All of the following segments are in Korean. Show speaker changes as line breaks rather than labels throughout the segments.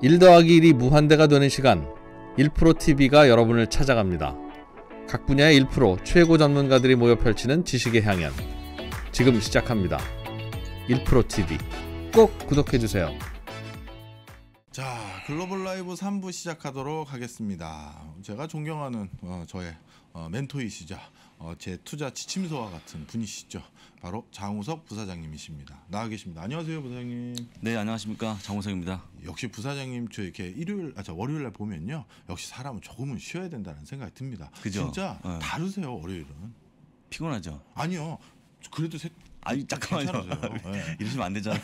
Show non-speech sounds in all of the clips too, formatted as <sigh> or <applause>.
1 더하기 1이 무한대가 되는 시간 1프로TV가 여러분을 찾아갑니다.
각 분야의 1 최고 전문가들이 모여 펼치는 지식의 향연 지금 시작합니다. 1프로TV 꼭 구독해주세요. 자 글로벌 라이브 3부 시작하도록 하겠습니다. 제가 존경하는 어, 저의 어, 멘토이시자 어, 제 투자 지침서와 같은 분이시죠. 바로 장우석 부사장님이십니다. 나와 계십니다. 안녕하세요, 부사장님.
네, 안녕하십니까. 장우석입니다.
역시 부사장님 저 이렇게 일요일, 아, 저 월요일 날 보면요. 역시 사람은 조금은 쉬어야 된다는 생각이 듭니다. 그죠? 진짜
네. 다르세요, 월요일은. 피곤하죠. 아니요. 그래도 아니 잠깐만요. <laughs> 네. 이러시면 안 되잖아요.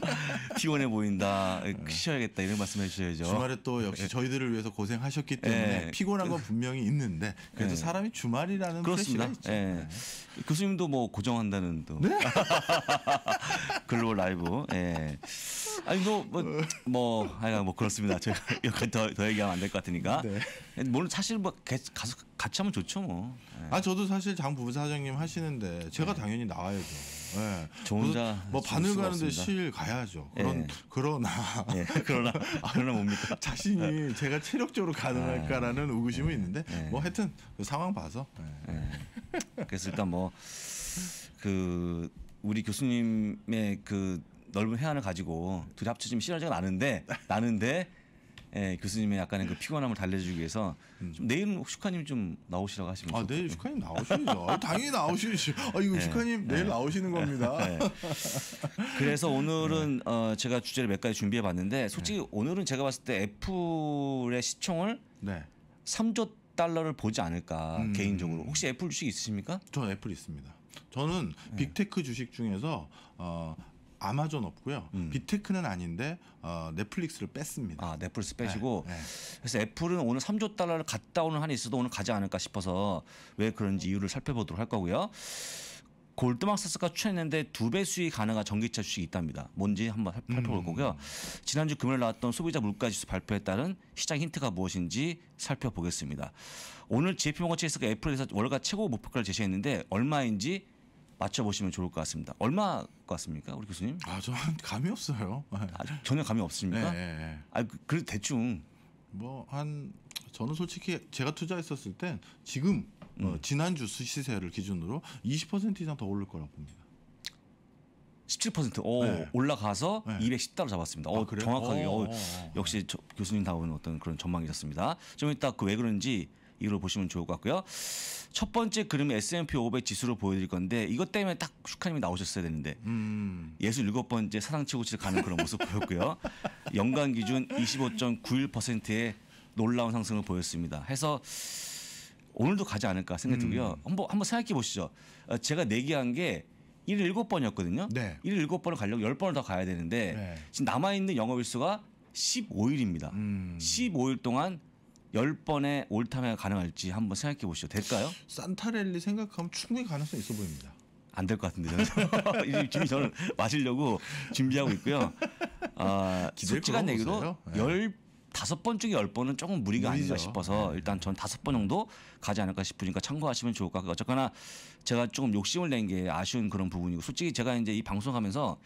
<laughs> 피곤해 보인다. 쉬어야겠다 이런 말씀해 주셔야죠. 주말에 또 역시 네. 저희들을 위해서 고생하셨기 네. 때문에 네. 피곤한 건 그
분명히 있는데 그래도 사람이 주말이라는 그렇습니다.
프레시가 교수님도 뭐 고정한다는 또 네? <laughs> 글로 라이브. 예. 아니 뭐뭐 뭐, 하뭐 뭐, 뭐 그렇습니다. 제가 여기 더, 더 얘기하면 안 될 것 같으니까. 네. 물론 뭐 사실 뭐 가서 같이 하면 좋죠 뭐. 예. 아
저도 사실 장 부부 사장님 하시는데 제가 당연히 나와야죠. 네. 저 혼자 뭐 바늘 가는데 실 가야죠. 그런 네. 그러나 네. 그러나 아, 그러나 뭡니까? <laughs> 자신이 예. 제가 체력적으로 가능할까라는 아, 의구심은 있는데 뭐 하여튼 그
상황 봐서. 그래서 일단 뭐 그 우리 교수님의 그 넓은 해안을 가지고 둘이 합쳐 지금 실하지가 않는데 나는데 예, 교수님의 약간의 그 피곤함을 달래주기 위해서 음. 좀 내일은 슈카님 좀 나오시라고 하시면 아 내일 슈카님 나오시죠 당연히
나오시죠 아 이거 네, 슈카님 내일 예. 나오시는 겁니다 네.
그래서 오늘은 네. 어, 제가 주제를 몇 가지 준비해 봤는데 솔직히 네. 오늘은 제가 봤을 때 애플의 시총을 네. 3조 달러를 보지 않을까 음. 개인적으로 혹시 애플 주식 있으십니까? 저 애플 있습니다. 저는 빅테크 주식 중에서 어, 아마존 없고요. 음. 비테크는 아닌데 어, 넷플릭스를 뺐습니다. 아 넷플릭스 빼시고 네, 네. 그래서 애플은 오늘 3조 달러를 갔다 오는 한이 있어도 오늘 가지 않을까 싶어서 왜 그런지 이유를 살펴보도록 할 거고요. 골드망삭스가 추천했는데 두 배 수익 가능한 전기차 주식이 있답니다. 뭔지 한번 살펴볼 음. 거고요. 지난주 금요일 나왔던 소비자 물가지수 발표에 따른 시장 힌트가 무엇인지 살펴보겠습니다. 오늘 JP모건 체이스가 애플에서 월가 최고 목표가를 제시했는데 얼마인지 맞춰보시면 좋을 것 같습니다. 얼마 같습니까, 우리 교수님?
아, 저 감이 없어요. 아, 전혀 감이 없습니까? 네, 네, 네. 아, 그, 그래도 대충 뭐 한 저는 솔직히 제가 투자했었을 땐 지금 어, 음. 어, 지난주 수 시세를 기준으로 20% 이상 더 오를 거라고 봅니다.
17% 오, 네. 올라가서 네. 210달러 잡았습니다. 어, 아, 정확하게 오, 오, 오, 역시 교수님 다운 어떤 그런 전망이셨습니다. 좀 이따 그 왜 그런지 이걸 보시면 좋을 것 같고요. 첫 번째 그림은 S&P 500 지수로 보여드릴 건데 이것 때문에 딱 슈카님이 나오셨어야 되는데 음. 67번째 사상치고치를 가는 그런 모습 보였고요. <laughs> 연간 기준 25.91%의 놀라운 상승을 보였습니다. 해서 오늘도 가지 않을까 생각이 음. 들고요. 한번 한번 생각해 보시죠. 어, 제가 내기한 게 일일 7번이었거든요. 네. 일일 7번을 가려고 10번을 더 가야 되는데 네. 지금 남아 있는 영업 일수가 15일입니다. 음. 15일 동안 10번의 올타매가 가능할지 한번 생각해 보시죠. 될까요? 산타렐리 생각하면 충분히 가능성이 있어 보입니다. 안 될 것 같은데 저는 <laughs> 지금 저는 마시려고 준비하고 있고요. 아, 솔직한 얘기로 네. 열 다섯 번 중에 열 번은 조금 무리가 무리죠. 아닌가 싶어서 네. 일단 전 다섯 번 정도 가지 않을까 싶으니까 참고하시면 좋을 것 같고 어쨌거나 제가 조금 욕심을 낸 게 아쉬운 그런 부분이고 솔직히 제가 이제 이 방송하면서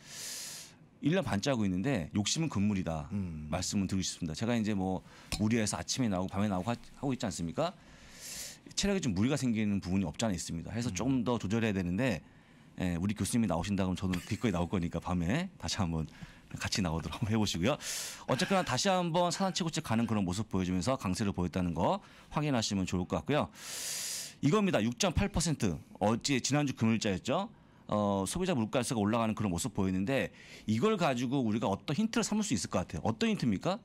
1년 반하고 있는데 욕심은 금물이다. 음. 말씀을 드리고 싶습니다. 제가 이제 뭐 무리해서 아침에 나오고 밤에 나오고 하, 하고 있지 않습니까? 체력에 좀 무리가 생기는 부분이 없지 않아 있습니다. 해서 음. 조금 더 조절해야 되는데 예, 우리 교수님이 나오신다 그러면 저는 기꺼이 나올 거니까 밤에 다시 한번 같이 나오도록 한번 해보시고요. 어쨌거나 다시 한번 산단치고책 가는 그런 모습 보여주면서 강세를 보였다는 거 확인하시면 좋을 것 같고요. 이겁니다. 6.8% 어찌 지난주 금요일자였죠. 어, 소비자 물가에서 올라가는 그런 모습 보이는데 이걸 가지고 우리가 어떤 힌트를 삼을 수 있을 것 같아요. 어떤 힌트입니까?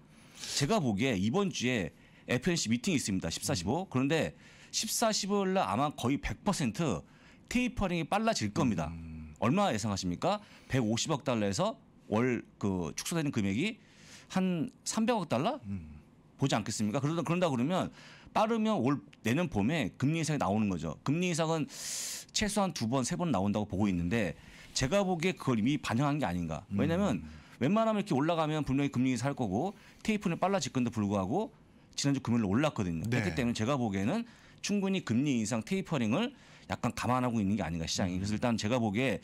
제가 보기에 이번 주에 FNC 미팅이 있습니다. 14, 15. 음. 그런데 14, 15일 날 아마 거의 100% 테이퍼링이 빨라질 겁니다. 음. 얼마 예상하십니까? 150억 달러에서 월 그 축소되는 금액이 한 300억 달러? 음. 보지 않겠습니까? 그러다 그런다 그러면 빠르면 올 내년 봄에 금리 인상이 나오는 거죠. 금리 인상은 최소한 두 번, 세 번 나온다고 보고 있는데 제가 보기에 그걸 이미 반영한 게 아닌가. 왜냐하면 음. 웬만하면 이렇게 올라가면 분명히 금리 인상할 거고 테이프는 빨라질 건데 불구하고 지난주 금요일 올랐거든요. 네. 그렇기 때문에 제가 보기에는 충분히 금리 인상 테이퍼링을 약간 감안하고 있는 게 아닌가 시장이. 음. 그래서 일단 제가 보기에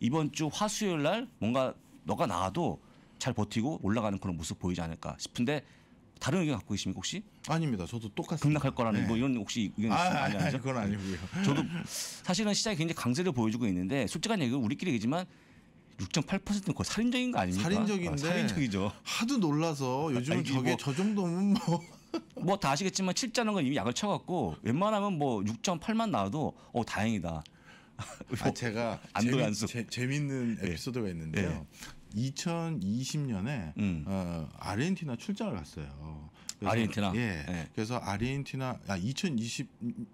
이번 주 화수요일 날 뭔가 너가 나와도 잘 버티고 올라가는 그런 모습 보이지 않을까 싶은데 다른 의견 갖고 계십니까 혹시? 아닙니다. 저도 똑같습니다. 급락할 거라는 네. 뭐 이런 혹시 의견 있으요 아, 아니, 아니, 그건 네. 아니고요. 저도 사실은 시장이 굉장히 강세를 보여주고 있는데 솔직한 얘기는 우리끼리 얘기지만 6.8%는 거의 살인적인 거 아닙니까? 살인적인데 아, 살인적이죠. 하도 놀라서 아, 요즘은 저게 뭐, 저 정도면 뭐 <laughs> 뭐 다 아시겠지만 7자는 건 이미 약을 쳐갖고 웬만하면 뭐 6.8만 나와도 어 다행이다. 아, 제가 <laughs> 안도안수 재밌는
네. 에피소드가 있는데요. 네. 2020년에 음. 어, 아르헨티나 출장을 갔어요. 그래서, 아르헨티나. 예. 네. 그래서 아르헨티나 아 2020.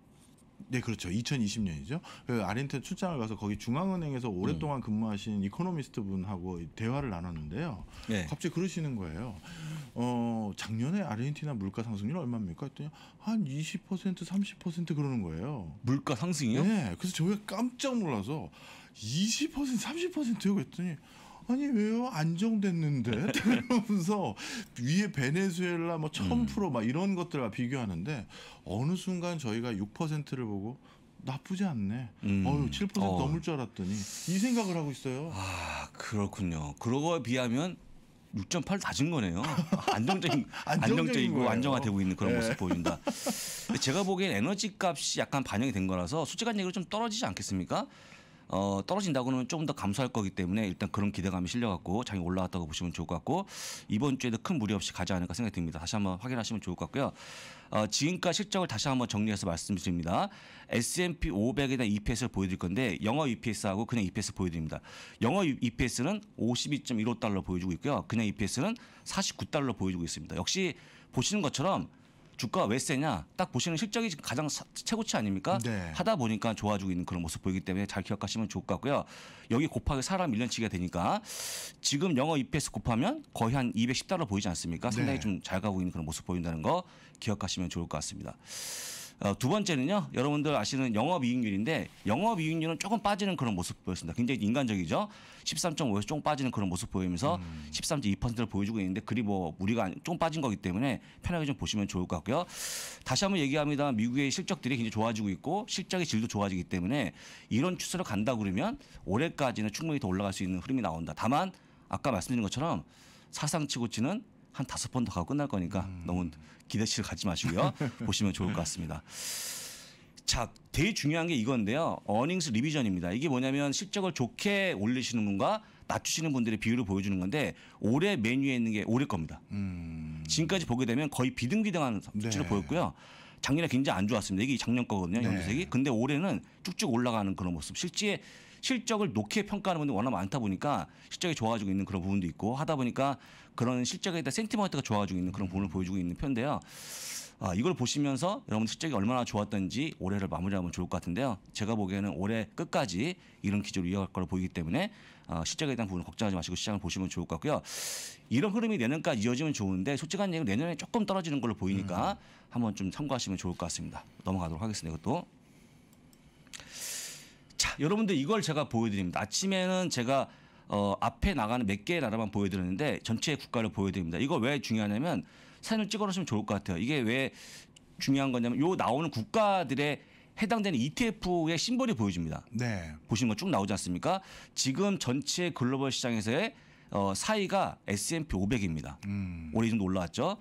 네, 그렇죠. 2020년이죠. 그 아르헨티나 출장을 가서 거기 중앙은행에서 오랫동안 음. 근무하신 이코노미스트 분하고 대화를 나눴는데요. 네. 갑자기 그러시는 거예요. 어, 작년에 아르헨티나 물가 상승률 얼마입니까? 했더니 한20% 30% 그러는 거예요. 물가 상승이요? 네. 그래서 저희가 깜짝 놀라서 20% 30%요? 그랬더니 아니 왜요 안정됐는데 그러면서 <laughs> 위에 베네수엘라 뭐 천프로 막 이런 것들과 비교하는데 어느 순간 저희가 6%를 보고 나쁘지 않네. 음. 어유 7% 어. 넘을 줄 알았더니 이 생각을 하고 있어요.
아 그렇군요. 그러고 비하면 6.8 낮은 거네요. 안정적인 <laughs> 안정적이고 안정화되고 있는 그런 네. 모습 보인다. 제가 보기엔 에너지 값이 약간 반영이 된 거라서 솔직한 얘기로 좀 떨어지지 않겠습니까? 어, 떨어진다고는 조금 더 감소할 거기 때문에 일단 그런 기대감이 실려갖고 장이 올라왔다고 보시면 좋을 것 같고 이번 주에도 큰 무리 없이 가지 않을까 생각이 듭니다. 다시 한번 확인하시면 좋을 것 같고요. 어, 지금까지 실적을 다시 한번 정리해서 말씀드립니다. S&P 500에 대한 EPS를 보여드릴 건데 영어 EPS하고 그냥 EPS 보여드립니다. 영어 EPS는 52.15달러 보여주고 있고요. 그냥 EPS는 49달러 보여주고 있습니다. 역시 보시는 것처럼 주가가 왜 세냐 딱 보시는 실적이 지금 가장 최고치 아닙니까 네. 하다 보니까 좋아지고 있는 그런 모습 보이기 때문에 잘 기억하시면 좋을 것 같고요 여기 곱하기 사람 1년치가 되니까 지금 영어 EPS 곱하면 거의 한 210달러 보이지 않습니까 상당히 네. 좀잘 가고 있는 그런 모습 보인다는 거 기억하시면 좋을 것 같습니다. 어, 두 번째는요. 여러분들 아시는 영업이익률인데 영업이익률은 조금 빠지는 그런 모습 보였습니다. 굉장히 인간적이죠. 13.5에서 조금 빠지는 그런 모습 보이면서 음. 13.2%를 보여주고 있는데 그리 뭐무리가 조금 빠진 거기 때문에 편하게 좀 보시면 좋을 것 같고요. 다시 한번 얘기합니다. 미국의 실적들이 굉장히 좋아지고 있고 실적의 질도 좋아지기 때문에 이런 추세로 간다 그러면 올해까지는 충분히 더 올라갈 수 있는 흐름이 나온다. 다만 아까 말씀드린 것처럼 사상 치고치는 한 다섯 번더 가고 끝날 거니까 음. 너무 기대치를 갖지 마시고요. <laughs> 보시면 좋을 것 같습니다. 자, 되게 중요한 게 이건데요. 어닝스 리비전입니다. 이게 뭐냐면 실적을 좋게 올리시는 분과 낮추시는 분들의 비율을 보여주는 건데 올해 메뉴에 있는 게 올해 겁니다. 음. 지금까지 보게 되면 거의 비등비등한 수치를 네. 보였고요. 작년에 굉장히 안 좋았습니다. 이게 작년 거거든요. 연두색이. 네. 근데 올해는 쭉쭉 올라가는 그런 모습. 실제 실적을 높게 평가하는 분들이 워낙 많다 보니까 실적이 좋아지고 있는 그런 부분도 있고 하다 보니까 그런 실적에 대한 센티멘트가 좋아지고 있는 그런 부분을 보여주고 있는 편인데요. 아, 이걸 보시면서 여러분 실적이 얼마나 좋았던지 올해를 마무리하면 좋을 것 같은데요. 제가 보기에는 올해 끝까지 이런 기조를 이어갈 거로 보이기 때문에 아, 실적에 대한 부분을 걱정하지 마시고 시장을 보시면 좋을 것 같고요. 이런 흐름이 내년까지 이어지면 좋은데 솔직한 얘기는 내년에 조금 떨어지는 걸로 보이니까 음. 한번 좀 참고하시면 좋을 것 같습니다. 넘어가도록 하겠습니다. 이것도. 자, 여러분들 이걸 제가 보여드립니다. 아침에는 제가 어, 앞에 나가는 몇 개의 나라만 보여드렸는데 전체 국가를 보여드립니다. 이거 왜 중요하냐면 사진을 찍어놓으시면 좋을 것 같아요. 이게 왜 중요한 거냐면 요 나오는 국가들의 해당되는 ETF의 심벌이보여집니다 네. 보시는 거 쭉 나오지 않습니까? 지금 전체 글로벌 시장에서의 어, 사이가 S&P 500입니다. 음. 올해 좀 올라왔죠.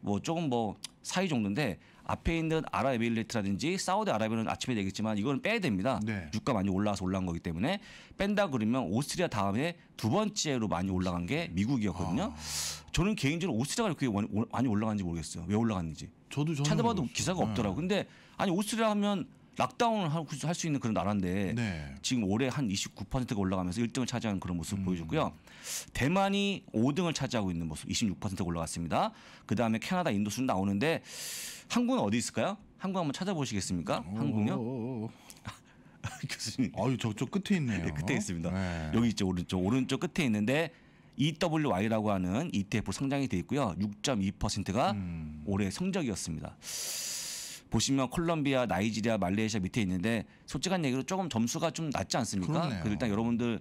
뭐 조금 뭐 사이 정도인데 앞에 있는 아랍에미리트라든지 사우디아라비아는 아침에 되겠지만 이건 빼야 됩니다. 네. 유가 많이 올라와서 올라온 거기 때문에 뺀다 그러면 오스트리아 다음에 두 번째로 많이 올라간 게 미국이었거든요. 아. 저는 개인적으로 오스트리아가 그게 많이 올라간지 모르겠어요. 왜 올라갔는지. 저도 찾아봐도 기사가 없더라고. 네. 근데 아니 오스트리아 하면 락다운을 할 수 있는 그런 나라인데 네. 지금 올해 한 29%가 올라가면서 1등을 차지하는 그런 모습을 음. 보여줬고요. 대만이 5등을 차지하고 있는 모습 26%가 올라갔습니다. 그다음에 캐나다, 인도 순 나오는데 한국은 어디 있을까요? 한국 한번 찾아보시겠습니까? 오.
한국요? <laughs> 교수님. 아유 저쪽 끝에 있네요. 네, 끝에 있습니다.
네. 여기 있죠 오른쪽 오른쪽 끝에 있는데 EWY라고 하는 ETF 상장이 돼 있고요. 6.2%가 음. 올해 성적이었습니다. 보시면 콜롬비아, 나이지리아, 말레이시아 밑에 있는데 솔직한 얘기로 조금 점수가 좀 낮지 않습니까? 그 일단 여러분들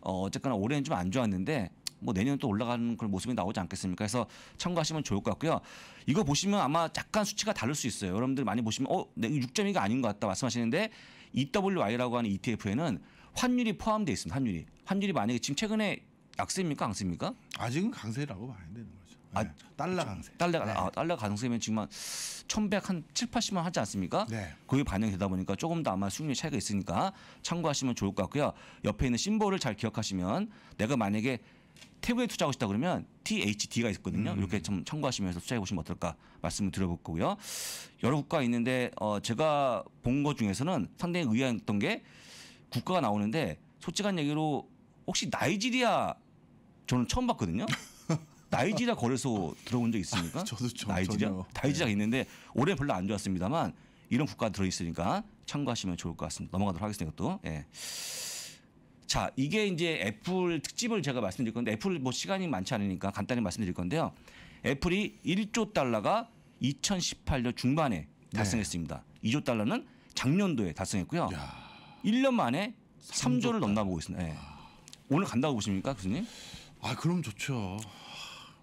어, 어쨌거나 올해는 좀 안 좋았는데 뭐 내년 또 올라가는 그런 모습이 나오지 않겠습니까? 그래서 참고하시면 좋을 것 같고요. 이거 보시면 아마 약간 수치가 다를 수 있어요. 여러분들 많이 보시면 어, 6이가 아닌 것 같다 말씀하시는데 EWY라고 하는 ETF에는 환율이 포함되어 있습니다. 환율이. 환율이 만약에 지금 최근에 약세입니까? 강세입니까? 아직은 강세라고 봐야 되는 아, 네. 달러 강세. 달러, 아, 네. 아, 달러 강세면 지금 한 천백 한 칠, 팔십만 하지 않습니까? 네. 그게 반영되다 보니까 조금 더 아마 수익률 차이가 있으니까 참고하시면 좋을 것 같고요. 옆에 있는 심볼을 잘 기억하시면 내가 만약에 태국에 투자하고 싶다 그러면 THD가 있거든요. 음. 이렇게 좀 참고하시면서 투자해 보시면 어떨까 말씀을 드려볼 거고요. 여러 국가 있는데 어 제가 본 것 중에서는 상당히 의아했던 게 국가가 나오는데 솔직한 얘기로 혹시 나이지리아 저는 처음 봤거든요. <laughs> 나이지리아 거래소 들어온 적 있습니까? 아, 저도 저, 나이지리아 전혀. 나이지리아 네. 있는데 올해 별로 안 좋았습니다만 이런 국가 들어 있으니까 참고하시면 좋을 것 같습니다. 넘어가도록 하겠습니다. 이것도. 예. 자, 이게 이제 애플 특집을 제가 말씀드릴 건데 애플 뭐 시간이 많지 않으니까 간단히 말씀드릴 건데요. 애플이 1조 달러가 2018년 중반에 네. 달성했습니다. 네. 2조 달러는 작년도에 달성했고요. 야. 1년 만에 3조를 넘나보고 있습니다. 예. 오늘 간다고 보십니까, 교수님? 아, 그럼 좋죠.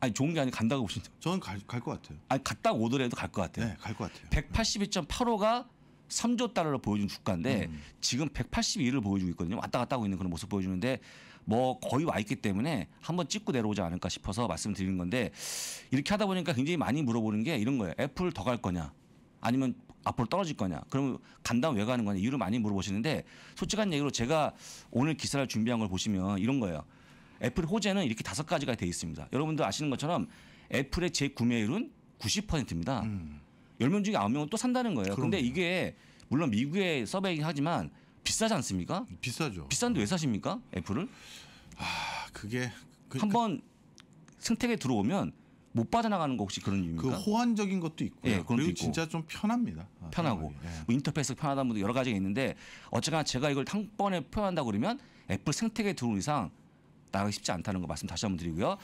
아니 좋은 게 아니라 간다고 보시죠. 저는 갈것 갈 같아요. 아니 갔다 오더라도 갈 것 같아요. 네, 갈 것 같아요. 182.85가 3조 달러를 보여준 주가인데 음. 지금 182를 보여주고 있거든요. 왔다 갔다 하고 있는 그런 모습 보여주는데 뭐 거의 와 있기 때문에 한번 찍고 내려오지 않을까 싶어서 말씀드리는 건데 이렇게 하다 보니까 굉장히 많이 물어보는 게 이런 거예요. 애플 더 갈 거냐? 아니면 앞으로 떨어질 거냐? 그러면 간다면 왜 가는 거냐? 이유를 많이 물어보시는데 솔직한 얘기로 제가 오늘 기사를 준비한 걸 보시면 이런 거예요. 애플 호재는 이렇게 다섯 가지가 되어 있습니다. 여러분들 아시는 것처럼 애플의 재구매율은 90%입니다. 음. 10명 중에 9명은 또 산다는 거예요. 그런데 이게 물론 미국의 서베이긴 하지만 비싸지 않습니까? 비싸죠. 비싼데 왜 사십니까? 애플을? 아, 그게 그, 한번 그, 생태계 들어오면 못 빠져나가는 거 혹시 그런 이유입니까? 그 호환적인 것도 있고요. 예, 그리고 있고. 진짜 좀 편합니다. 아, 편하고 예. 뭐 인터페이스 편하다는 분도 여러 가지가 있는데 어쨌거나 제가 이걸 한 번에 표현한다 고 그러면 애플 생태계 들어온 이상 나가기 쉽지 않다는 거 말씀 다시 한번 드리고요.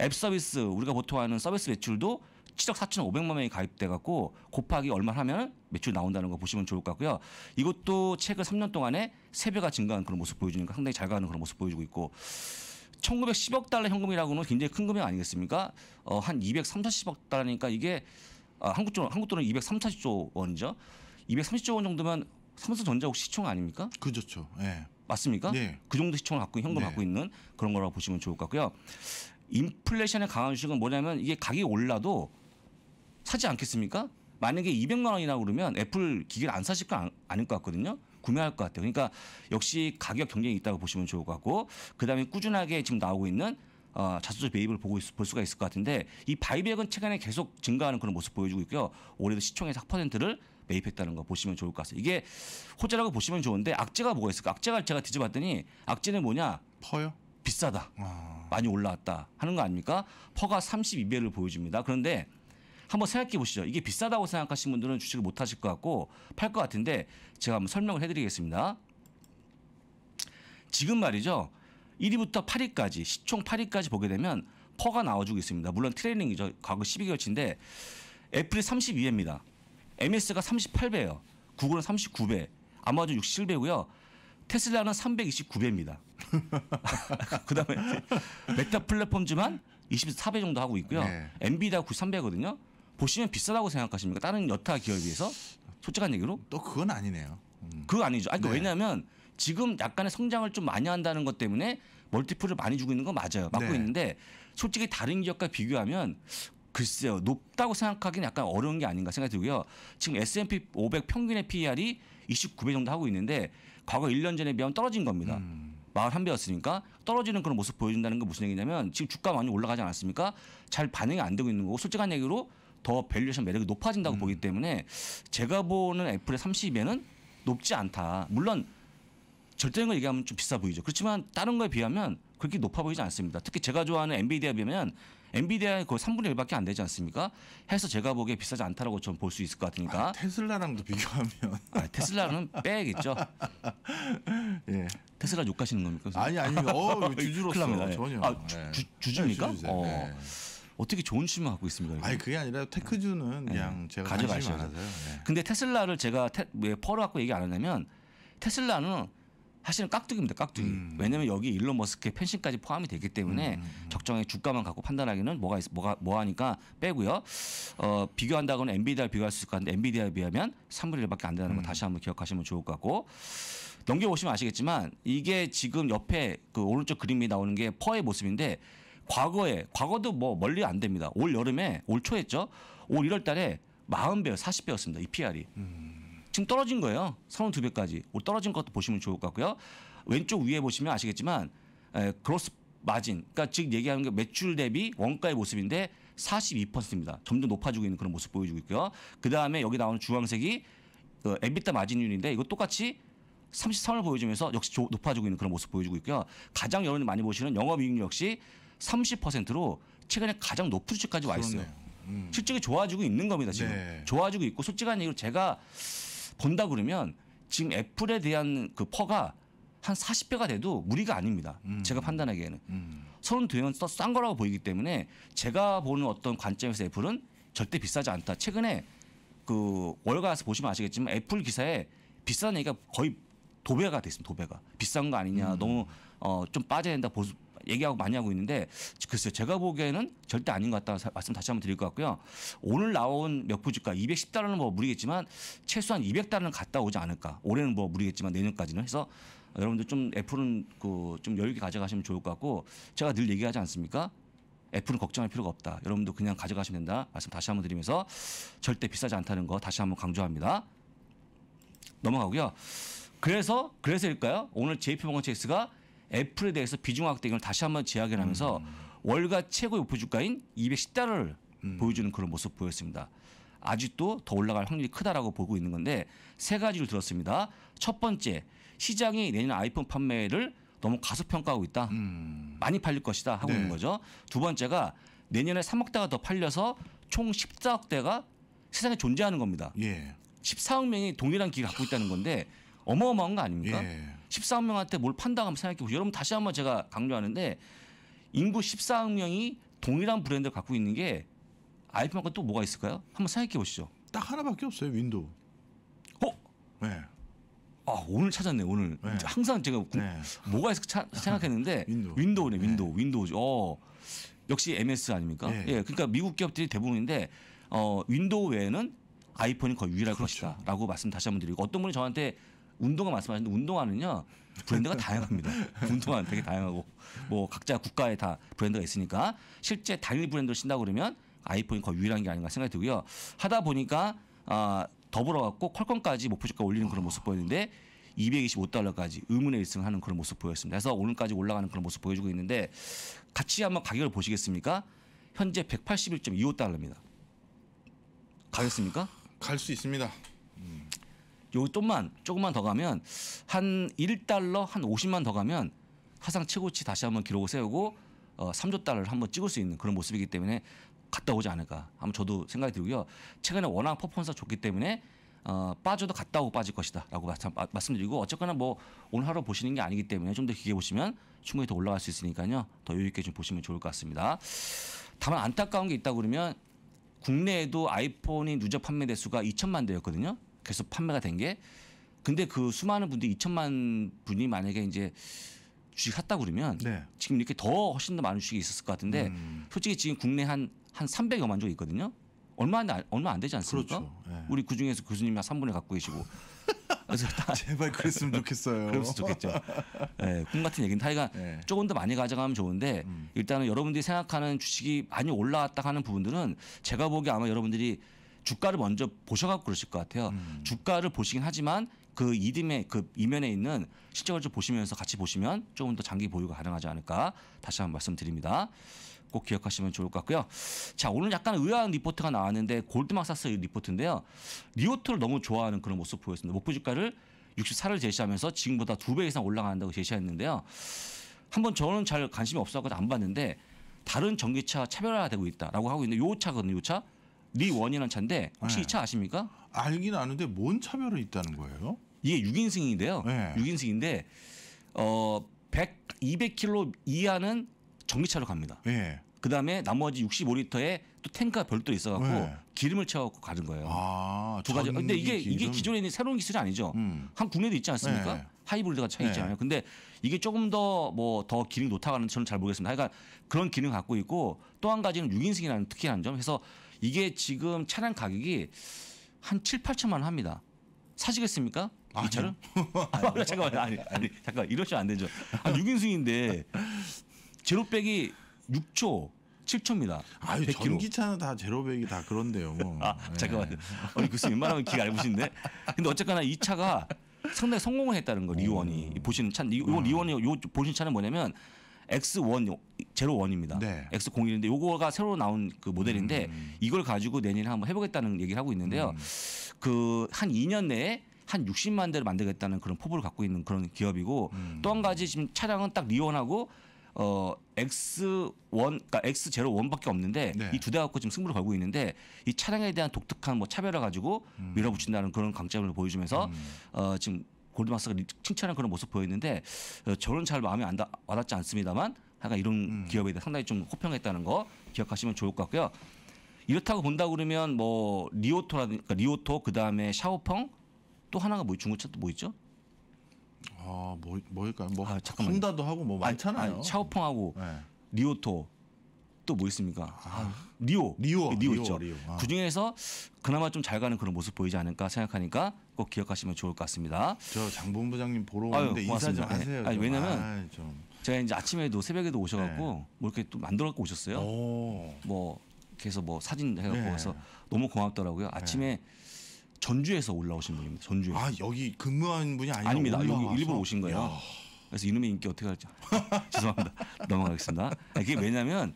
앱 서비스 우리가 보통 하는 서비스 매출도 시억 4,500만 명이 가입돼 갖고 곱하기 얼마 하면 매출 나온다는 거 보시면 좋을 것 같고요. 이것도 최근 3년 동안에 3배가 증가한 그런 모습 보여주니까 상당히 잘 가는 그런 모습 보여주고 있고 1910억 달러 현금이라고는 굉장히 큰 금액 아니겠습니까? 어, 한 230억 달러니까 이게 아, 한국 돈 한국 돈은 230조 원이죠. 230조 원 정도면 삼성전자 혹시 총 아닙니까? 그렇죠. 예. 맞습니까? 네. 그 정도 시총을 갖고 현금 네. 갖고 있는 그런 거라고 보시면 좋을 것 같고요. 인플레이션에 강한 주식은 뭐냐면 이게 가격이 올라도 사지 않겠습니까? 만약에 200만 원이라고 그러면 애플 기계를 안 사실 거 아닐 것 같거든요. 구매할 것 같아요. 그러니까 역시 가격 경쟁이 있다고 보시면 좋을 것 같고 그다음에 꾸준하게 지금 나오고 있는 어, 자수주 매입을 보고 있, 볼 수가 있을 것 같은데 이 바이백은 최근에 계속 증가하는 그런 모습 보여주고 있고요. 올해도 시총에서 4%를 매입했다는 거 보시면 좋을 것 같습니다. 이게 호재라고 보시면 좋은데 악재가 뭐가 있을까? 악재가 제가 뒤져봤더니 악재는 뭐냐? 퍼요? 비싸다. 아... 많이 올라왔다 하는 거 아닙니까? 퍼가 32배를 보여줍니다. 그런데 한번 생각해 보시죠. 이게 비싸다고 생각하신 분들은 주식을 못 하실 것 같고 팔 것 같은데 제가 한번 설명을 해드리겠습니다. 지금 말이죠. 1위부터 8위까지 시총 8위까지 보게 되면 퍼가 나와주고 있습니다. 물론 트레이닝이죠. 과거 12개월치인데 애플이 32회입니다. MS가 38배예요. 구글은 39배, 아마존 67배고요. 테슬라는 329배입니다. <laughs> 그다음에 메타 플랫폼즈만 24배 정도 하고 있고요. 네. 엔비디아 93배거든요. 보시면 비싸다고 생각하십니까? 다른 여타 기업에 비해서 솔직한 얘기로 또 그건 아니네요. 음. 그거 아니죠. 아니, 그 네. 왜냐하면 지금 약간의 성장을 좀 많이 한다는 것 때문에 멀티플을 많이 주고 있는 건 맞아요. 맞고 네. 있는데 솔직히 다른 기업과 비교하면 글쎄요. 높다고 생각하기는 약간 어려운 게 아닌가 생각이 들고요. 지금 S&P 500 평균의 PER이 29배 정도 하고 있는데 과거 1년 전에 비하면 떨어진 겁니다. 음. 마을 한 배였으니까 떨어지는 그런 모습 보여준다는 게 무슨 얘기냐면 지금 주가 많이 올라가지 않았습니까? 잘 반응이 안 되고 있는 거고 솔직한 얘기로 더 밸류에이션 매력이 높아진다고 음. 보기 때문에 제가 보는 애플의 30배는 높지 않다. 물론 절대적인 걸 얘기하면 좀 비싸 보이죠. 그렇지만 다른 거에 비하면 그렇게 높아 보이지 않습니다. 특히 제가 좋아하는 엔비디아에 비하면 엔비디아의 거의 그 3분의 1밖에 안 되지 않습니까? 해서 제가 보기에 비싸지 않다라고 저볼수 있을 것 같으니까. 아, 테슬라랑도 비교하면. 아, 테슬라는 빼겠죠. <laughs> 예. 테슬라 욕하시는 겁니까? 아니 아니. 어, <laughs> 주주로서 예. 전혀. 아, 주, 예. 주, 주주입니까? 네, 어. 네. 어떻게 좋은 취미 갖고 있습니다. 아니 그게 아니라 테크주는 그냥 네. 제가 가져가시죠. 네. 근데 테슬라를 제가 테, 왜퍼러 갖고 얘기 안 하냐면 테슬라는 사실은 깍두기입니다. 깍두기. 음. 왜냐하면 여기 일론 머스크의 펜싱까지 포함이 되기 때문에 음. 음, 음. 적정의 주가만 갖고 판단하기는 뭐가 있, 뭐가 뭐하니까 빼고요. 어, 비교한다고는 엔비디아를 비교할 수 있을 것 같은데 엔비디아에 비하면 3분의 1밖에 안 된다는 거 음. 다시 한번 기억하시면 좋을 것 같고 넘겨보시면 아시겠지만 이게 지금 옆에 그 오른쪽 그림이 나오는 게 퍼의 모습인데 과거에 과거도 뭐 멀리 안 됩니다. 올 여름에 올 초였죠. 올 1월 달에 40배요, 40배였습니다. EPR이. 음. 지금 떨어진 거예요. 32배까지. 우 떨어진 것도 보시면 좋을 것 같고요. 왼쪽 위에 보시면 아시겠지만 에, 그로스 마진. 그러니까 즉 얘기하는 게 매출 대비 원가의 모습인데 42%입니다. 점점 높아지고 있는 그런 모습 보여주고 있고요. 그다음에 여기 나오는 주황색이 그 에비타 마진율인데 이거 똑같이 33을 보여주면서 역시 높아지고 있는 그런 모습 보여주고 있고요. 가장 여러분이 많이 보시는 영업이익률 역시 30%로 최근에 가장 높은 수치까지 와 있어요. 음. 실적이 좋아지고 있는 겁니다. 지금 네. 좋아지고 있고 솔직한 얘기로 제가 본다 그러면 지금 애플에 대한 그 퍼가 한 40배가 돼도 무리가 아닙니다. 음. 제가 판단하기에는. 음. 32원 싼 거라고 보이기 때문에 제가 보는 어떤 관점에서 애플은 절대 비싸지 않다. 최근에 그 월가에서 보시면 아시겠지만 애플 기사에 비싼 얘기가 거의 도배가 됐습니다. 도배가. 비싼 거 아니냐. 음. 너무 어, 좀 빠져야 된다. 얘기하고 많이 하고 있는데 글쎄요. 제가 보기에는 절대 아닌 것 같다는 말씀 다시 한번 드릴 것 같고요. 오늘 나온 몇부 주가 210달러는 뭐 무리겠지만 최소한 200달러는 갔다 오지 않을까. 올해는 뭐 무리겠지만 내년까지는 해서 여러분들 좀 애플은 그좀 여유 있게 가져가시면 좋을 것 같고 제가 늘 얘기하지 않습니까? 애플은 걱정할 필요가 없다. 여러분도 그냥 가져가시면 된다. 말씀 다시 한번 드리면서 절대 비싸지 않다는 거 다시 한번 강조합니다. 넘어가고요. 그래서 그래서일까요? 오늘 JP모건 체이스가 애플에 대해서 비중 확대금을 다시 한번 제약을 하면서 음. 월가 최고 우표 주가인 210달러를 음. 보여주는 그런 모습 보였습니다. 아직도 더 올라갈 확률이 크다라고 보고 있는 건데 세 가지를 들었습니다. 첫 번째, 시장이 내년 아이폰 판매를 너무 가소평가하고 있다. 음. 많이 팔릴 것이다 하고 네. 있는 거죠. 두 번째가 내년에 3억 대가 더 팔려서 총 14억 대가 세상에 존재하는 겁니다. 예. 14억 명이 동일한 기를 갖고 있다는 건데 어마어마한 거 아닙니까? 예. 1 4억 명한테 뭘 판다고 한번 생각해 보세요 여러분 다시 한번 제가 강조하는데 인구 1 4억 명이 동일한 브랜드를 갖고 있는 게 아이폰만큼 또 뭐가 있을까요? 한번 생각해 보시죠. 딱 하나밖에 없어요. 윈도우. 어? 네. 아 오늘 찾았네 오늘 네. 항상 제가 구, 네. 뭐가 있을 차, 생각했는데 <laughs> 윈도우. 네 윈도우 윈도우죠 어, 역시 MS 아닙니까 네. 예 그러니까 미국 기업들이 대부분인데 어, 윈도우 외에는 아이폰이 거의 유일할 그렇죠. 것이다라고 말씀 다시 한번 드리고 어떤 분이 저한테 운동화 말씀하셨는데 운동화는요 브랜드가 다양합니다. 운동화는 되게 다양하고 뭐 각자 국가에 다 브랜드가 있으니까 실제 단일 브랜드를 신다 그러면 아이폰이 거의 유일한 게 아닌가 생각이 들고요. 하다 보니까 아 더불어 갖고 퀄컴까지 목표 주가 올리는 그런 모습 보였는데 225달러까지 의문의 일승하는 그런 모습 보였습니다. 그래서 오늘까지 올라가는 그런 모습 보여주고 있는데 같이 한번 가격을 보시겠습니까? 현재 181.25달러입니다. 가겠습니까? 갈 수 있습니다. 음. 요 좀만 조금만 더 가면 한 1달러 한 50만 더 가면 사상 최고치 다시 한번 기록을 세우고 어 3조 달러를 한번 찍을 수 있는 그런 모습이기 때문에 갔다 오지 않을까 아마 저도 생각이 들고요. 최근에 워낙 퍼포먼스가 좋기 때문에 어, 빠져도 갔다 오고 빠질 것이다 라고 말씀드리고 어쨌거나 뭐 오늘 하루 보시는 게 아니기 때문에 좀 더 길게 보시면 충분히 더 올라갈 수 있으니까요 더 여유있게 좀 보시면 좋을 것 같습니다 다만 안타까운 게 있다 고 그러면 국내에도 아이폰이 누적 판매 대수가 2천만 대였거든요 계속 판매가 된 게 근데 그 수많은 분들 2천만 분이 만약에 이제 주식 샀다 그러면 네. 지금 이렇게 더 훨씬 더 많은 주식이 있었을 것 같은데 음. 솔직히 지금 국내 한한 한 300여만 조 있거든요. 얼마 안 얼마 안 되지 않습니까? 그렇죠. 네. 우리 그 중에서 교수님이 한 3분의 갖고 계시고. <laughs> 그래서 제발 그랬으면 좋겠어요. <laughs> 그랬으면 좋겠죠. 네, 꿈 같은 얘기는 타이가 네. 조금 더 많이 가져가면 좋은데 음. 일단은 여러분들이 생각하는 주식이 많이 올라왔다 하는 부분들은 제가 보기에 아마 여러분들이 주가를 먼저 보셔갖고 그러실 것 같아요. 음. 주가를 보시긴 하지만 그 이듬해 그 이면에 있는 실적을 좀 보시면서 같이 보시면 조금 더 장기 보유가 가능하지 않을까 다시 한번 말씀드립니다. 꼭 기억하시면 좋을 것 같고요. 자, 오늘 약간 의아한 리포트가 나왔는데 골드막사스 리포트인데요. 리오트를 너무 좋아하는 그런 모습 보였습니다. 목표 주가를 64를 제시하면서 지금보다 두 배 이상 올라간다고 제시했는데요. 한번 저는 잘 관심이 없어서 안 봤는데 다른 전기차 차별화되고 있다라고 하고 있는데 요 차거든요. 요 차. 리원이라는 차인데 혹시 네. 이차 아십니까? 알긴 아는데 뭔 차별이 있다는 거예요? 이게 6인승인데요. 네. 6인승인데 어 100, 200km 이하는 전기차로 갑니다. 네. 예. 그 다음에 나머지 65리터에 또 탱크가 별도로 있어갖고 네. 기름을 채워갖고 가는 거예요. 아, 두 가지. 근데 이게 기름. 이게 기존에 있는 새로운 기술이 아니죠. 음. 한 국내도 있지 않습니까? 네. 하이브리드가 차 네. 있잖아요. 네. 근데 이게 조금 더 뭐더 기능 이높다가는 저는 잘 모르겠습니다. 그러니까 그런 기능 갖고 있고 또 한 가지는 6인승이라는 특이한 점 해서 이게 지금 차량 가격이 한 7, 8천만 원 합니다. 사시겠습니까? 이 차를? <laughs> 아, 잠깐만. 아니, 아니, 잠깐 이러시면 안 되죠. 아, 6인승인데 제로백이 6초 7초입니다. 아유 전기차는 다 제로백이 다 그런데요. 뭐. <laughs> 아 잠깐만요. 아니 어, 글쎄 웬만하면 기가 얇으신데. 근데 어쨌거나 이 차가 상당히 성공을 했다는 거 리원이 보시는 차. 이거 리원이 요 보신 차는 뭐냐면 X1 01입니다. 네. X01인데 요거가 새로 나온 그 모델인데 음. 이걸 가지고 내년에 한번 해보겠다는 얘기를 하고 있는데요. 음. 그한 2년 내에 한 60만 대를 만들겠다는 그런 포부를 갖고 있는 그런 기업이고 음. 또한 가지 지금 차량은 딱 리온하고 어 X1 그러니까 X01밖에 없는데 네. 이두 대 갖고 지금 승부를 걸고 있는데 이 차량에 대한 독특한 뭐 차별화 가지고 음. 밀어붙인다는 그런 강점을 보여주면서 음. 어 지금 골드마스가 칭찬한 그런 모습 보였는데 어, 저는 잘 마음에 안 다, 와닿지 않습니다만 하여간 이런 음. 기업에 대해 서 상당히 좀 호평했다는 거 기억하시면 좋을 것 같고요. 이렇다고 본다 그러면 뭐 리오토라든가 그러니까 리오토 그다음에 샤오펑 또 하나가 뭐중국차또뭐 있죠? 아, 뭐 뭘까요? 뭐 아, 잠깐만요. 혼다도 하고 뭐 많잖아요. 아아 샤오펑하고 네. 리오토 또 뭐 있습니까? 아, 아, 리오. 리오. 리오, 리오 있죠. 리오. 아. 그중에서 그나마 좀 잘 가는 그런 모습 보이지 않을까 생각하니까 꼭 기억하시면 좋을 것 같습니다. 저 장본부장님 보러 오는데 아유, 인사 좀 하세요. 아니, 왜냐면 아이, 제가 이제 아침에도 새벽에도 오셔갖고 네. 뭐 이렇게 또 만들어 갖고 오셨어요. 오. 뭐그래뭐 뭐 사진 해갖고 네. 와서 너무 고맙더라고요. 네. 아침에 전주에서 올라오신 분입니다. 전주. 아
여기 근무하는 분이 아니에 아닙니다. 여기 일부러 오신 거예요. 야.
그래서 이놈의 인기 어떻게 할지 <laughs> 죄송합니다. 넘어가겠습니다. 아게 왜냐면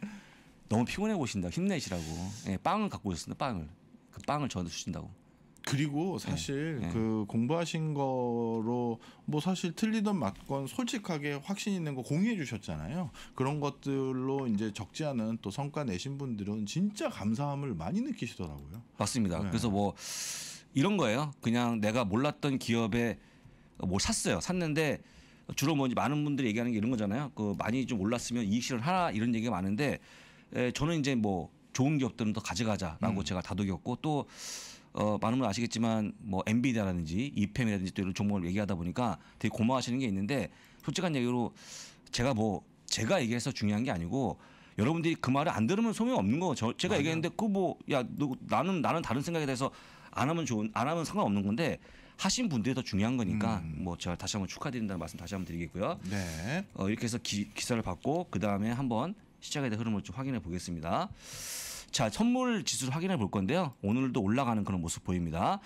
너무 피곤해 보신다. 힘내시라고. 예, 빵을 갖고 오셨습니다. 빵을. 그 빵을 저한테 주신다고. 그리고 네. 사실 네. 그 공부하신
거로 뭐 사실 틀리던 맞건 솔직하게 확신 있는 거 공유해 주셨잖아요. 그런 것들로 이제 적지 않은 또 성과 내신 분들은 진짜 감사함을 많이 느끼시더라고요.
맞습니다. 네. 그래서 뭐 이런 거예요. 그냥 내가 몰랐던 기업에 뭐 샀어요. 샀는데 주로 뭐 많은 분들이 얘기하는 게 이런 거잖아요. 그 많이 좀 올랐으면 이익 실현하라 이런 얘기가 많은데 에 저는 이제 뭐 좋은 기업들은 더 가져가자라고 음. 제가 다독였고 또 어, 많은 분 아시겠지만 뭐 엔비디아라든지 이팸이라든지 또 이런 종목을 얘기하다 보니까 되게 고마워하시는 게 있는데 솔직한 얘기로 제가 뭐 제가 얘기해서 중요한 게 아니고 여러분들이 그 말을 안 들으면 소용이 없는 거. 저 제가 맞아요. 얘기했는데 그 뭐야너 나는 나는 다른 생각에 대해서 안 하면 좋은 안 하면 상관없는 건데 하신 분들이 더 중요한 거니까 음. 뭐 제가 다시 한번 축하드린다는 말씀 다시 한번 드리겠고요. 네. 어, 이렇게 해서 기, 기사를 받고 그 다음에 한번 시작에 대한 흐름을 좀 확인해 보겠습니다. 자, 선물 지수를 확인해 볼 건데요. 오늘도 올라가는 그런 모습 보입니다.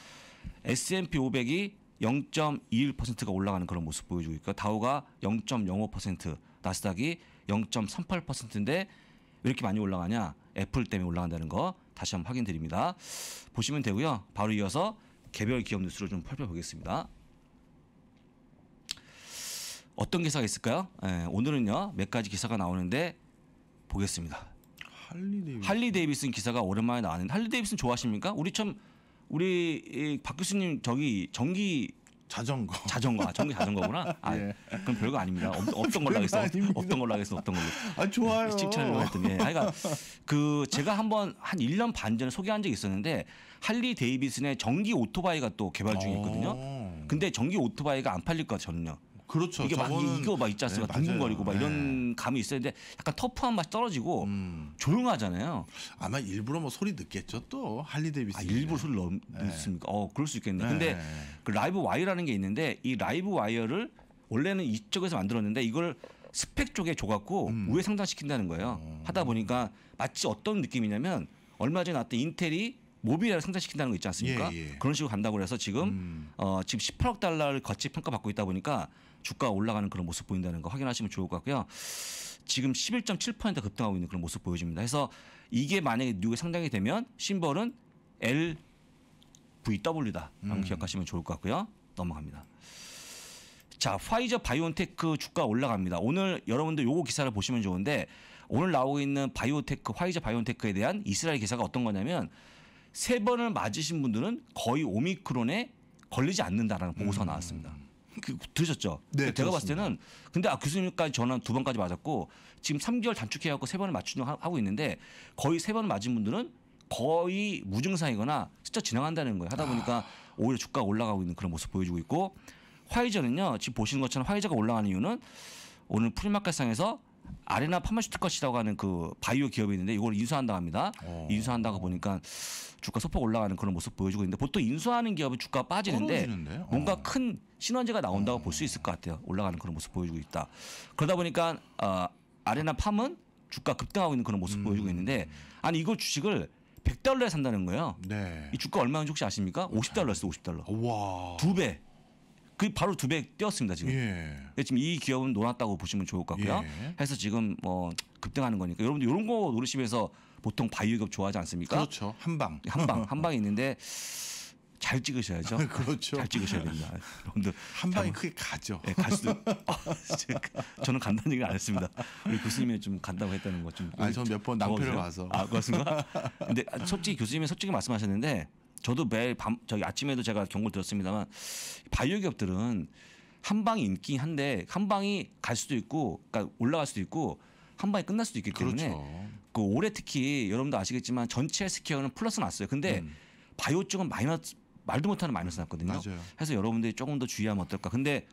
S&P 500이 0.21%가 올라가는 그런 모습 보여주고 있고 다우가 0.05%, 나스닥이 0.38%인데 왜 이렇게 많이 올라가냐? 애플 때문에 올라간다는 거 다시 한번 확인드립니다. 보시면 되고요. 바로 이어서 개별 기업 뉴스를좀 살펴보겠습니다. 어떤 기사가 있을까요? 예, 오늘은요 몇 가지 기사가 나오는데 보겠습니다. 할리 데이비슨. 할리 데이비슨 기사가 오랜만에 나왔는데 할리 데이비슨 좋아하십니까? 우리 참 우리 박 교수님 저기 전기 자전거. 자전거. 아, 전기 자전거구나. 아, <laughs> 예. 그럼 별거 아닙니다. 없, 던 <laughs> 걸로 하겠어. 없던 걸로 하겠어. 없던 걸로. 아, 좋아요. 칭찬을 했더니. 예. 아, 그러그 그러니까 제가 한번 한 1년 반 전에 소개한 적이 있었는데 할리 데이비슨의 전기 오토바이가 또 개발 중에 있거든요. 어. 근데 전기 오토바이가 안 팔릴 것같아 저는요. 그렇죠. 이게 막 저거는- 이거 막 있지 네, 않습니까? 네, 둥근거리고 막 네. 이런 감이 있었는데 약간 터프한 맛이 떨어지고 음. 조용하잖아요. 아마 일부러 뭐 소리 늦겠죠 또 할리 데이비스. 아, 일부러 소리를 넣- 네. 습니까 어, 그럴 수 있겠네. 네. 근데 그 라이브 와이라는 어게 있는데 이 라이브 와이어를 원래는 이쪽에서 만들었는데 이걸 스펙 쪽에 줘갖고 음. 우회 상장시킨다는 거예요. 어. 하다 보니까 마치 어떤 느낌이냐면 얼마 전에 나왔던 인텔이 모빌라를 상장시킨다는 거 있지 않습니까? 예, 예. 그런 식으로 간다고 그래서 지금 음. 어, 지금 18억 달러를 거치 평가받고 있다 보니까 주가가 올라가는 그런 모습 보인다는 거 확인하시면 좋을 것 같고요. 지금 11.7% 급등하고 있는 그런 모습 보여집니다. 그래서 이게 만약에 뉴욕에 상장이 되면 심벌은 LVW다. 음. 기억하시면 좋을 것 같고요. 넘어갑니다. 자, 화이저 바이오테크 주가 올라갑니다. 오늘 여러분들 요거 기사를 보시면 좋은데 오늘 나오고 있는 바이오테크, 화이저 바이오테크에 대한 이스라엘 기사가 어떤 거냐면 세 번을 맞으신 분들은 거의 오미크론에 걸리지 않는다라는 보고서가 음. 나왔습니다. 그, 들으셨죠? 네. 그 제가 들었습니다. 봤을 때는 근데 아, 교수님까지 그 전화 두 번까지 맞았고 지금 3개월 단축해갖고 세 번을 맞추려 하고 있는데 거의 세 번을 맞은 분들은 거의 무증상이거나 진짜 진행한다는 거예요. 하다 보니까 아. 오히려 주가가 올라가고 있는 그런 모습 보여주고 있고 화이자는요 지금 보시는 것처럼 화이자가 올라가는 이유는 오늘 프리마켓상에서 아레나 파마슈티컷이라고 하는 그 바이오 기업이 있는데 이걸 인수한다고 합니다. 오. 어. 인수한다고 보니까 주가 소폭 올라가는 그런 모습 보여주고 있는데 보통 인수하는 기업은 주가 빠지는데 어 뭔가 큰 신원제가 나온다고 어. 볼수 있을 것 같아요. 올라가는 그런 모습 보여주고 있다. 그러다 보니까 어, 아레나 팜은 주가 급등하고 있는 그런 모습 음. 보여주고 있는데 아니 이거 주식을 100달러에 산다는 거예요. 네. 이 주가 얼마인지 혹시 아십니까? 50달러였어요. 50달러. 와. 두 배. 그 바로 두 배 뛰었습니다 지금. 예. 지금 이 기업은 놀았다고 보시면 좋을 것 같고요. 예. 해서 지금 뭐 급등하는 거니까 여러분들 이런 거 노리시면서 보통 바이오 기업 좋아하지 않습니까? 그렇죠. 한 방. 한 방. <laughs> 한 방이 있는데 잘 찍으셔야죠. <laughs> 그렇죠. 잘 찍으셔야 됩니다. <laughs> 여러분들 한방이 크게 가죠. 네, 갈 수도. 아, 저는 간다는 얘기안 했습니다. 우리 교수님이 좀 간다고 했다는 것 좀. 아저몇번 낭패를 봐서. 아, 그렇습니까? 근데 아, 솔직히 교수님이 솔직히 말씀하셨는데 저도 매일 밤 저기 아침에도 제가 경고를 드렸습니다만 바이오 기업들은 한 방이 있긴 한데 한 방이 갈 수도 있고 그러니까 올라갈 수도 있고 한방이 끝날 수도 있기 때문에 그렇죠. 그 올해 특히 여러분도 아시겠지만 전체 스케어는 플러스 났어요. 근데 음. 바이오 쪽은 마이너스 말도 못하는 마이너스 났거든요. 맞아요. 그래서 여러분들이 조금 더 주의하면 어떨까. 근데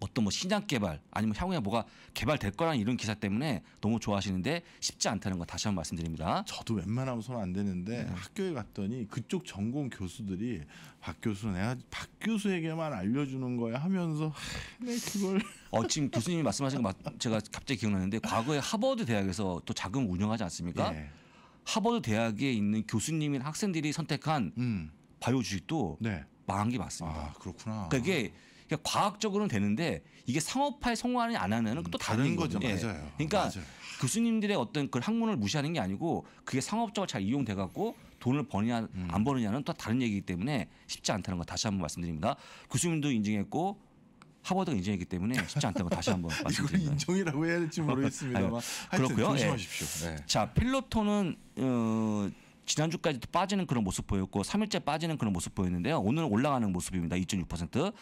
어떤 뭐 신약 개발 아니면 향후에 뭐가 개발될 거라는 이런 기사 때문에 너무 좋아하시는데 쉽지 않다는 거 다시 한번 말씀드립니다. 저도 웬만하면 손 안 되는데 네.
학교에 갔더니 그쪽 전공 교수들이 박 교수 내가 박 교수에게만
알려주는 거야 하면서 네 그걸 <laughs> 어 지금 교수님이 말씀하신 거 제가 갑자기 기억나는데 과거에 하버드 대학에서 또 자금 운영하지 않습니까? 네. 하버드 대학에 있는 교수님인 학생들이 선택한 음. 바이오 주식도 네. 망한 게 맞습니다. 아, 그렇구나. 그게 그러니까 그러니까 과학적으로는 되는데 이게 상업화에 성공하는 안 하면은 음, 또 다른 거죠. 예. 맞아요. 그러니까 맞아요. 교수님들의 어떤 그 학문을 무시하는 게 아니고 그게 상업적으로 잘 이용돼 갖고 돈을 버느냐 음. 안 버느냐는 또 다른 얘기이기 때문에 쉽지 않다는 거 다시 한번 말씀드립니다. 교수님도 인증했고 하버드가 인정했기 때문에 쉽지 않다고 다시 한번 <laughs> 말씀드립니다.
인정이라고 해야 될지 모르겠습니다만 <laughs> 그렇고요. 예. 조심하십시오. 네.
자 필로톤은 어, 지난주까지 도 빠지는 그런 모습 보였고 3일째 빠지는 그런 모습 보였는데요. 오늘 올라가는 모습입니다. 2.6%.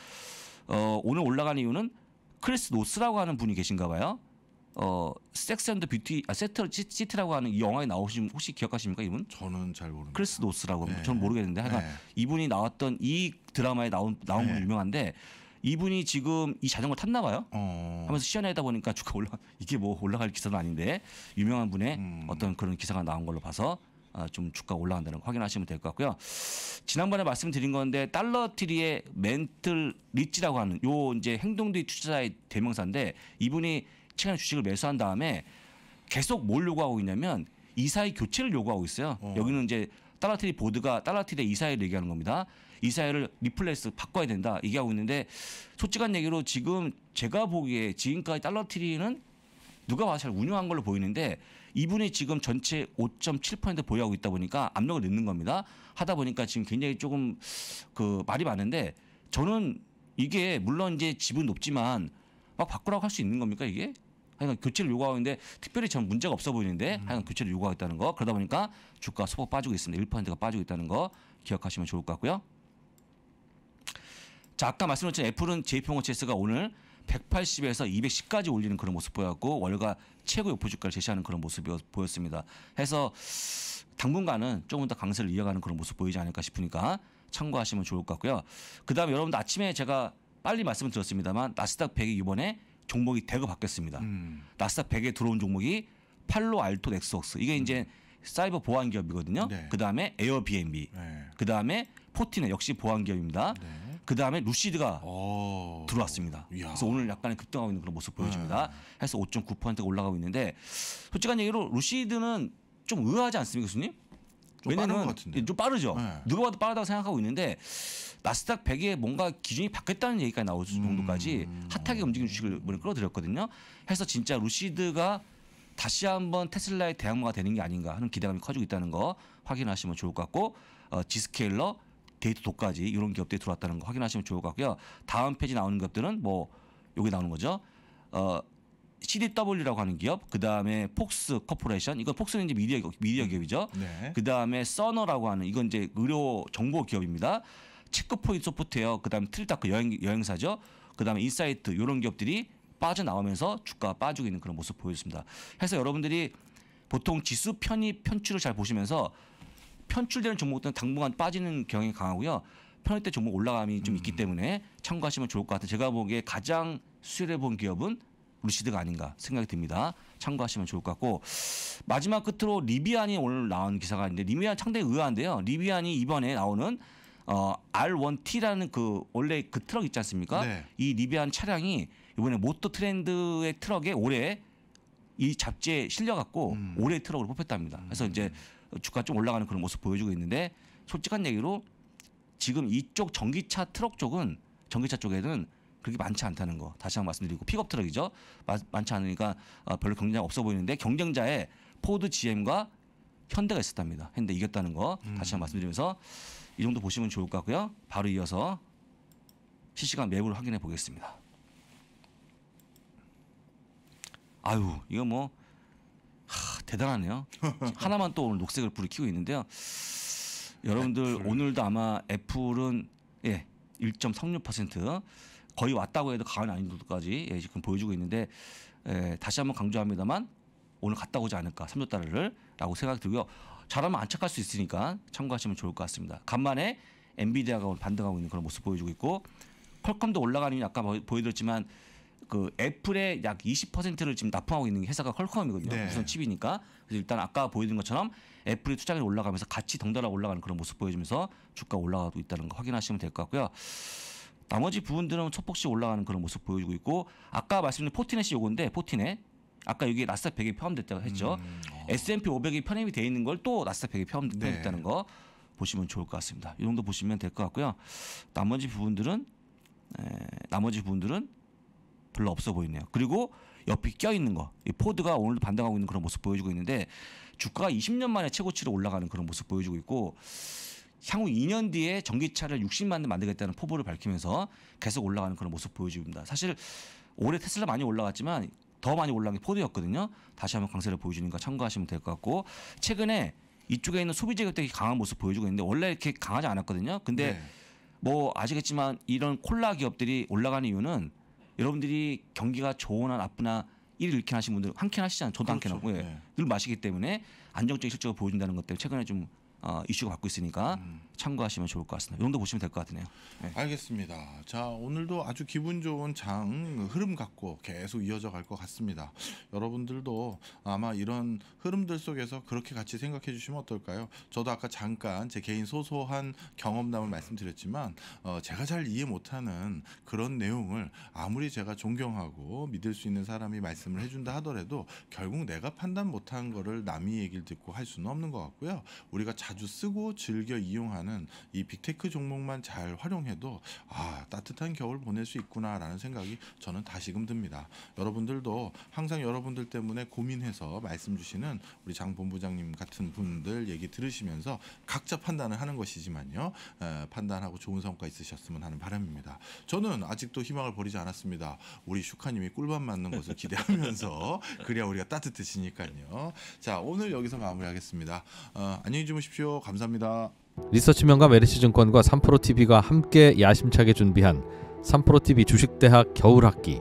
어, 오늘 올라간 이유는 크리스 노스라고 하는 분이 계신가 봐요. 어, 섹스 앤드 뷰티, 아, 세트, 시트라고 하는 영화에 나오신, 혹시 기억하십니까, 이분? 저는 잘모르니 크리스 노스라고. 네. 저는 모르겠는데. 하여간 네. 이분이 나왔던 이 드라마에 나온, 나온 네. 분 유명한데 이분이 지금 이 자전거 탔나 봐요. 어. 하면서 시연하다 보니까 <laughs> 주가 올라 이게 뭐 올라갈 기사는 아닌데 유명한 분의 음. 어떤 그런 기사가 나온 걸로 봐서 아, 좀 주가 올라간다는 거 확인하시면 될 것 같고요. 지난번에 말씀드린 건데 달러트리의 멘틀 리치라고 하는 요 이제 행동주 투자자의 대명사인데 이분이 최근에 주식을 매수한 다음에 계속 뭘 요구하고 있냐면 이사의 교체를 요구하고 있어요. 어. 여기는 이제 달러트리 보드가 달러트리 이사회를 얘기하는 겁니다. 이사회를 리플레이스 바꿔야 된다 얘기하고 있는데 솔직한 얘기로 지금 제가 보기에 지금까지 달러트리는 누가 와서 잘 운영한 걸로 보이는데 이분이 지금 전체 5.7% 보유하고 있다 보니까 압력을 넣는 겁니다. 하다 보니까 지금 굉장히 조금 그 말이 많은데 저는 이게 물론 이제 집은 높지만 막 바꾸라고 할 수 있는 겁니까 이게? 하여간 교체를 요구하는데 특별히 전 문제가 없어 보이는데 음. 하여간 교체를 요구하겠다는 거 그러다 보니까 주가 소폭 빠지고 있습니다. 1%가 빠지고 있다는 거 기억하시면 좋을 것 같고요. 자 아까 말씀드렸던 애플은 j p 홍어 체스가 오늘 180에서 210까지 올리는 그런 모습 보였고 월가 최고 목포 주가를 제시하는 그런 모습이 보였습니다. 해서 당분간은 조금 더 강세를 이어가는 그런 모습 보이지 않을까 싶으니까 참고하시면 좋을 것 같고요. 그다음에 여러분들 아침에 제가 빨리 말씀을 드렸습니다만 나스닥 100이 이번에 종목이 대거 바뀌었습니다. 음. 나스닥 100에 들어온 종목이 팔로 알토 넥스웍스 이게 음. 이제 사이버 보안 기업이거든요. 네. 그다음에 에어비앤비. 네. 그다음에 포티넷 역시 보안 기업입니다. 네. 그 다음에 루시드가 오. 어. 들어왔습니다. 이야. 그래서 오늘 약간의 급등하고 있는 그런 모습 보여집니다. 네. 해서 5.9%가 올라가고 있는데 솔직한 얘기로 루시드는 좀 의아하지 않습니까, 교수님?
좀 왜냐면 하좀
빠르죠. 네. 누가 봐도 빠르다고 생각하고 있는데 나스닥 100에 뭔가 기준이 바뀌었다는 얘기가 나올 정도까지 음. 핫하게 움직이는 주식을 끌어들였거든요. 해서 진짜 루시드가 다시 한번 테슬라의 대항마가 되는 게 아닌가 하는 기대감이 커지고 있다는 거 확인하시면 좋을 것 같고 어, 지스케일러 데이터 도까지 이런 기업들이 들어왔다는 거 확인하시면 좋을 것 같고요. 다음 페이지 나오는 기업들은 뭐 여기 나오는 거죠. 어, CDW라고 하는 기업, 그 다음에 폭스 커퍼레이션, 이건 폭스는 이제 미디어, 미디어 음. 기업이죠. 네. 그 다음에 써너라고 하는 이건 이제 의료 정보 기업입니다. 치크포인 소프트웨어, 그 다음에 트리타크 여행, 여행사죠. 그 다음에 인사이트, 이런 기업들이 빠져나오면서 주가 빠지고 있는 그런 모습 보여줬습니다. 해서 여러분들이 보통 지수 편입 편출을 잘 보시면서 편출되는 종목들은 당분간 빠지는 경향이 강하고요. 편입 때 종목 올라감이 좀 있기 음. 때문에 참고하시면 좋을 것 같아요. 제가 보기에 가장 수혜를 본 기업은 루시드가 아닌가 생각이 듭니다. 참고하시면 좋을 것 같고 마지막 끝으로 리비안이 오늘 나온 기사가 있는데 리비안 상당히 의아한데요. 리비안이 이번에 나오는 어, R1T라는 그 원래 그 트럭 있지 않습니까? 네. 이 리비안 차량이 이번에 모터 트렌드의 트럭에 올해 이 잡지에 실려갖고 음. 올해 트럭으로 뽑혔답니다. 그래서 음. 이제 주가 좀 올라가는 그런 모습 보여주고 있는데 솔직한 얘기로 지금 이쪽 전기차 트럭 쪽은 전기차 쪽에는 그렇게 많지 않다는 거 다시 한번 말씀드리고 픽업 트럭이죠. 많지 않으니까 어, 별로 경쟁자가 없어 보이는데 경쟁자에 포드 GM과 현대가 있었답니다. 현대 이겼다는 거 다시 한번 음. 말씀드리면서 이 정도 보시면 좋을 것 같고요. 바로 이어서 실시간 매물 확인해 보겠습니다. 아유 이거 뭐 하, 대단하네요. <laughs> 하나만 또 오늘 녹색을 불을켜고 있는데요. 여러분들 애플. 오늘도 아마 애플은 예1.36% 거의 왔다고 해도 과언 아닌 정도까지 예, 지금 보여주고 있는데 예, 다시 한번 강조합니다만 오늘 갔다 오지 않을까 3조 달러를라고 생각이 들고요. 잘하면 안착할 수 있으니까 참고하시면 좋을 것 같습니다. 간만에 엔비디아가 오늘 반등하고 있는 그런 모습 보여주고 있고 퀄컴도 올라가는 약간 보여드렸지만 그 애플의 약 20%를 지금 납품하고 있는 회사가 퀄컴이거든요. 네. 우선 칩이니까. 그래서 일단 아까 보여드린 것처럼 애플의 투자율이 올라가면서 같이 덩달아 올라가는 그런 모습 보여주면서 주가 올라가고 있다는 거 확인하시면 될 것 같고요. 나머지 부분들은 첫폭씩 올라가는 그런 모습 보여주고 있고 아까 말씀드린 포티넷이 요건데 포티넷 아까 여기 나스닥 100이 포함됐다고 했죠. 음. 어. S&P 500이 편입이 돼 있는 걸 또 나스닥 100이 포함됐다는 네. 거 보시면 좋을 것 같습니다. 이 정도 보시면 될 것 같고요. 나머지 부분들은 에, 나머지 부분들은 별로 없어 보이네요. 그리고 옆이 껴있는 거. 이 포드가 오늘도 반등하고 있는 그런 모습 보여주고 있는데 주가가 20년 만에 최고치로 올라가는 그런 모습 보여주고 있고 향후 2년 뒤에 전기차를 60만 대 만들겠다는 포부를 밝히면서 계속 올라가는 그런 모습 보여줍니다. 사실 올해 테슬라 많이 올라갔지만 더 많이 올라간 게 포드였거든요. 다시 한번 강세를 보여주니까 참고하시면 될 것 같고 최근에 이쪽에 있는 소비재 격대기 강한 모습 보여주고 있는데 원래 이렇게 강하지 않았거든요. 근데 네. 뭐 아시겠지만 이런 콜라 기업들이 올라가는 이유는 여러분들이 경기가 좋으나 나쁘나 1일 1게 하신 분들 한캔 하시잖아요. 저도 그렇죠. 한캔 하고 예. 네. 늘 마시기 때문에 안정적인 실적을 보여준다는 것 때문에 최근에 좀 어, 이슈가 받고 있으니까 음. 참고하시면 좋을 것 같습니다. 이정도 보시면 될 것 같네요. 네.
알겠습니다. 자 오늘도 아주 기분 좋은 장 흐름 갖고 계속 이어져 갈 것 같습니다. 여러분들도 아마 이런 흐름들 속에서 그렇게 같이 생각해 주시면 어떨까요? 저도 아까 잠깐 제 개인 소소한 경험담을 말씀드렸지만 어, 제가 잘 이해 못하는 그런 내용을 아무리 제가 존경하고 믿을 수 있는 사람이 말씀을 해준다 하더라도 결국 내가 판단 못한 거를 남이 얘기를 듣고 할 수는 없는 것 같고요. 우리가 자주 쓰고 즐겨 이용하는 보다는 이 빅테크 종목만 잘 활용해도 아, 따뜻한 겨울 보낼 수 있구나라는 생각이 저는 다시금 듭니다. 여러분들도 항상 여러분들 때문에 고민해서 말씀 주시는 우리 장 본부장님 같은 분들 얘기 들으시면서 각자 판단을 하는 것이지만요. 에, 판단하고 좋은 성과 있으셨으면 하는 바람입니다. 저는 아직도 희망을 버리지 않았습니다. 우리 슈카님이 꿀밤 맞는 것을 기대하면서 <laughs> 그래야 우리가 따뜻해지니까요. 자, 오늘 여기서 마무리하겠습니다. 어, 안녕히 주무십시오. 감사합니다. 리서치명과메르시증권과 3프로TV가 함께 야심차게 준비한 3프로TV
주식대학 겨울학기